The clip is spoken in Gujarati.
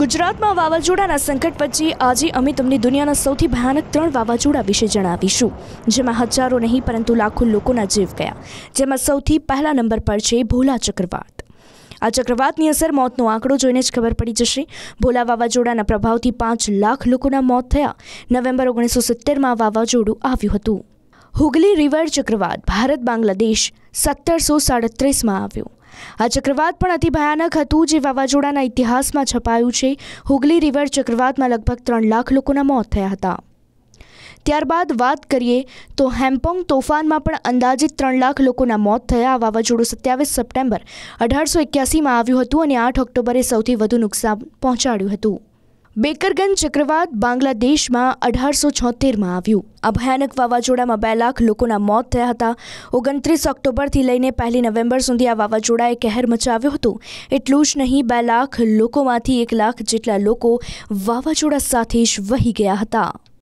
ગુજરાતમાં વાવાઝોડાના સંકટ પછી આજે અમે તમને દુનિયાના સૌથી ભયાનક ત્રણ વાવાઝોડા વિશે જણાવીશું જેમાં હજારો નહીં પરંતુ લાખો લોકોના જીવ ગયા જેમાં સૌથી પહેલા નંબર પર છે ભોલા ચક્રવાત આ ચક્રવાતની અસર મોતનો આંકડો જોઈને જ ખબર પડી જશે ભોલા વાવાઝોડાના પ્રભાવથી પાંચ લાખ લોકોના મોત થયા નવેમ્બર ઓગણીસો સિત્તેરમાં વાવાઝોડું આવ્યું હતું હુગલી રિવર ચક્રવાત ભારત બાંગ્લાદેશ સત્તરસો સાડત્રીસમાં આવ્યું આ ચક્રવાત પણ અતિ ભયાનક હતું જે વાવાઝોડાના ઇતિહાસમાં છપાયું છે હુગલી રિવર ચક્રવાતમાં લગભગ ત્રણ લાખ લોકોના મોત થયા હતા ત્યારબાદ વાત કરીએ તો હેમ્પોંગ તોફાનમાં પણ અંદાજિત ત્રણ લાખ લોકોના મોત થયા આ વાવાઝોડું સત્યાવીસ સપ્ટેમ્બર અઢારસો એક્યાસીમાં આવ્યું હતું અને આઠ ઓક્ટોબરે સૌથી વધુ નુકસાન પહોંચાડ્યું હતું બેકરગંજ ચક્રવાત બાંગ્લાદેશમાં અઢારસો છોતેરમાં આવ્યું આ ભયાનક વાવાઝોડામાં બે લાખ લોકોના મોત થયા હતા ઓગણત્રીસ ઓક્ટોબરથી લઈને પહેલી નવેમ્બર સુધી આ વાવાઝોડાએ કહેર મચાવ્યો હતો એટલું જ નહીં બે લાખ લોકોમાંથી એક લાખ જેટલા લોકો વાવાઝોડા સાથે જ વહી ગયા હતા